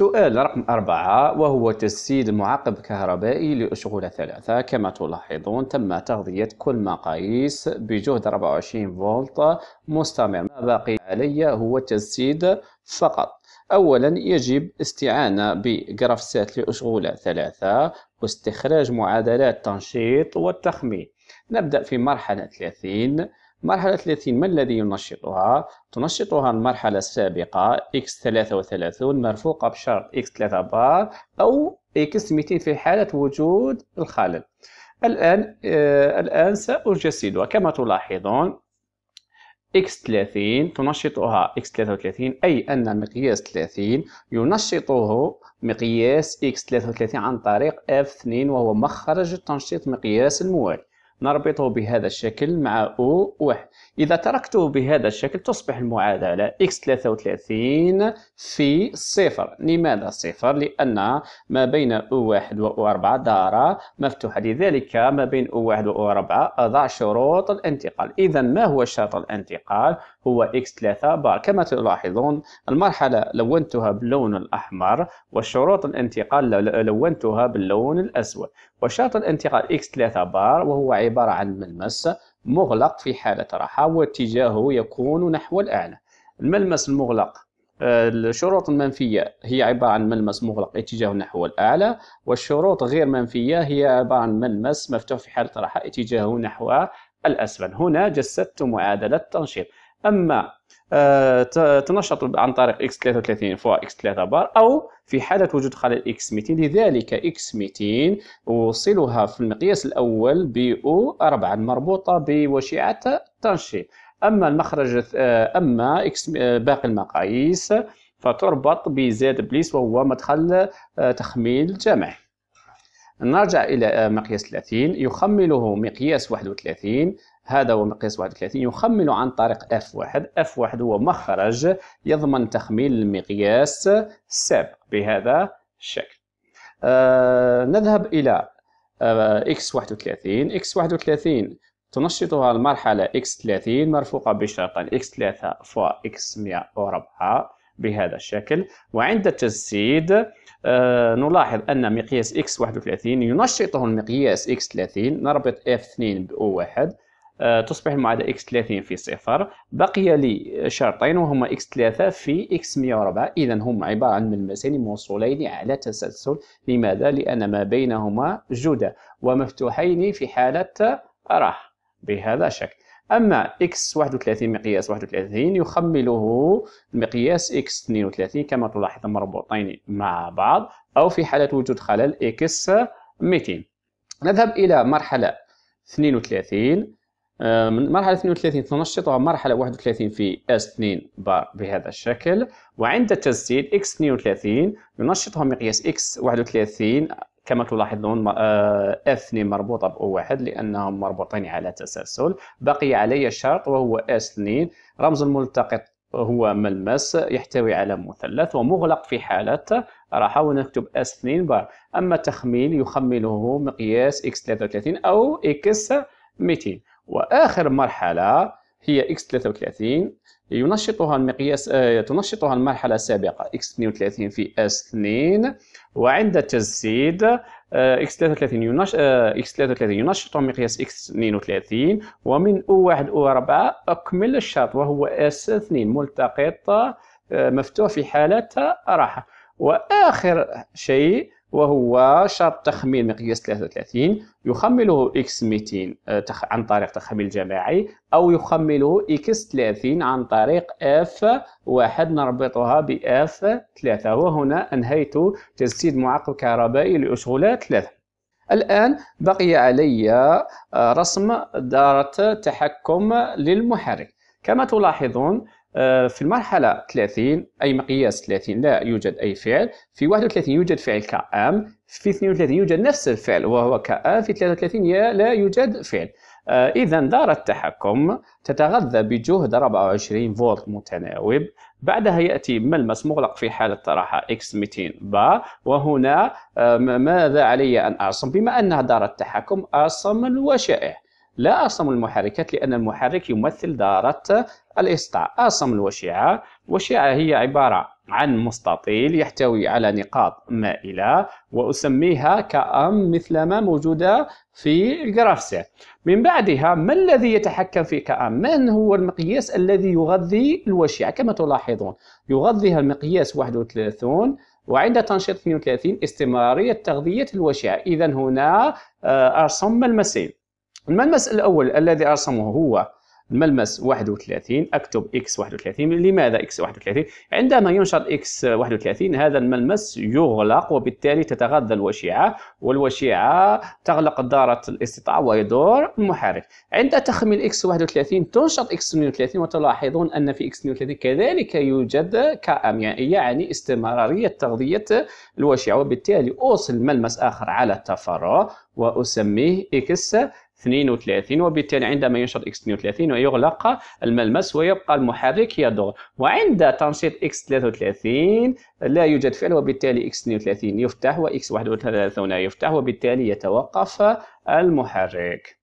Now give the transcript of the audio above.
سؤال رقم أربعة وهو تسديد معقب كهربائي لأشغول ثلاثة كما تلاحظون تم تغذية كل مقاييس بجهد 24 فولت مستمر ما بقي علي هو تسديد فقط أولا يجب استعانة بجرافسات لأشغول ثلاثة واستخراج معادلات تنشيط والتخمين نبدأ في مرحلة 30 مرحلة 30 ما الذي ينشطها؟ تنشطها المرحلة السابقة x33 مرفوقة بشرط x3 بار أو x200 في حالة وجود الخلل الآن آه الآن سأجسدها كما تلاحظون x30 تنشطها x33 أي أن مقياس 30 ينشطه مقياس x33 عن طريق f2 وهو مخرج التنشيط مقياس الموالي نربطه بهذا الشكل مع او واحد إذا تركته بهذا الشكل تصبح المعادله اكس x33 في صفر لماذا صفر؟ لأن ما بين او واحد و O4 دارة مفتوحة لذلك ما بين او واحد و O4 أضع شروط الانتقال إذا ما هو شرط الانتقال؟ هو X3 بار كما تلاحظون المرحلة لونتها باللون الأحمر والشروط الانتقال لونتها باللون الأسود وشرط الانتقال X3 بار وهو عبارة عن ملمس مغلق في حالة راحة واتجاهه يكون نحو الأعلى الملمس المغلق آه، الشروط المنفية هي عبارة عن ملمس مغلق اتجاهه نحو الأعلى والشروط غير منفية هي عبارة عن ملمس مفتوح في حالة راحة اتجاهه نحو الأسفل هنا جسدت معادلة تنشيط اما آه، تنشط عن طريق اكس 33 فوا اكس 3 بار او في حاله وجود خلل اكس 200 لذلك اكس 200 اوصلها في المقياس الاول ب او 4 المربوطه بوشيعه التنشيط اما المخرج آه، اما اكس آه، باقي المقاييس فتربط بزاد بليس وهو مدخل تخميل جمعي نرجع إلى مقياس 30 يخمله مقياس 31 هذا هو مقياس 31 يخمل عن طريق F1 F1 هو مخرج يضمن تخميل المقياس السابق بهذا الشكل آه نذهب إلى آه X31 X31 تنشطها المرحلة X30 مرفوقة بشرطين X3 فوا X104 بهذا الشكل وعند التجسيد آه نلاحظ أن مقياس X31 ينشطه المقياس X30 نربط F2 ب 1 آه، تصبح المعادلة x 30 في صفر بقي لي شرطين وهما x 3 في x 104 إذا هما عبارة عن ملمسين موصولين على تسلسل لماذا؟ لأن ما بينهما جدى ومفتوحين في حالة راح بهذا الشكل أما x 31 مقياس 31 يخمله مقياس x 32 كما تلاحظ مربوطين مع بعض أو في حالة وجود خلل x 200 نذهب إلى مرحلة 32 آه، من مرحلة 32 تنشط مرحلة 31 في S2 بار بهذا الشكل وعند التجسيد X32 ينشطها مقياس X31 كما تلاحظون F2 آه، مربوطة بo 1 لأنهم مربوطين على تسلسل بقي علي الشرط وهو S2 رمز الملتقط هو ملمس يحتوي على مثلث ومغلق في حالة راحة ونكتب S2 بار أما التخميل يخمله مقياس X33 أو X200 واخر مرحله هي اكس 33 ينشطها المقياس آه، تنشطها المرحله السابقه اكس 32 في اس 2 وعند التجسيد آه، اكس 33 ينش آه، اكس 33 ينشط مقياس اكس 32 ومن او 1 او 4 اكمل الشرط وهو اس 2 ملتقط مفتوح في حاله راحه واخر شيء وهو شرط تخمين مقياس 33 يخمله اكس 200 آه، عن طريق تخمين جماعي او يخمله اكس 30 عن طريق اف واحد نربطها باف 3 وهنا انهيت تجسيد معقب كهربائي لاشغال 3 الآن بقي علي آه، رسم دارة تحكم للمحرك كما تلاحظون آه، في المرحلة 30 أي مقياس 30 لا يوجد أي فعل في 31 يوجد فعل كأم في 32 يوجد نفس الفعل وهو كأم في 33 لا يوجد فعل آه، إذا دار التحكم تتغذى بجهد 24 فولت متناوب بعدها يأتي ملمس مغلق في حالة طرحة X 200 با وهنا آه، ماذا علي أن أرسم بما أنها دار التحكم أرسم الوشائح لا أرسم المحركات لأن المحرك يمثل دارة الإسطاع أرسم الوشعة الوشيعة هي عبارة عن مستطيل يحتوي على نقاط مائلة وأسميها كأم مثلما موجودة في الجرافسة من بعدها ما الذي يتحكم في كأم؟ من هو المقياس الذي يغذي الوشعة؟ كما تلاحظون يغذيها المقياس 31 وعند تنشيط 32 استمرارية تغذية الوشعة إذا هنا أرسم آه، المسيل الملمس الأول الذي أرسمه هو الملمس 31 اكتب x 31 لماذا x 31 عندما ينشر x 31 هذا الملمس يغلق وبالتالي تتغذى الوشيعه والوشيعه تغلق داره الاستطاع ويدور المحرك عند تخميل x 31 تنشط x 32 وتلاحظون ان في x 32 كذلك يوجد كام يعني استمراريه تغذيه الوشيعه وبالتالي اوصل ملمس اخر على التفرع واسميه x 32 وبالتالي عندما ينشط اكس 32 ويغلق الملمس ويبقى المحرك يدور وعند تنشيط اكس 33 لا يوجد فعل وبالتالي اكس 32 يفتح واكس 31 يفتح وبالتالي يتوقف المحرك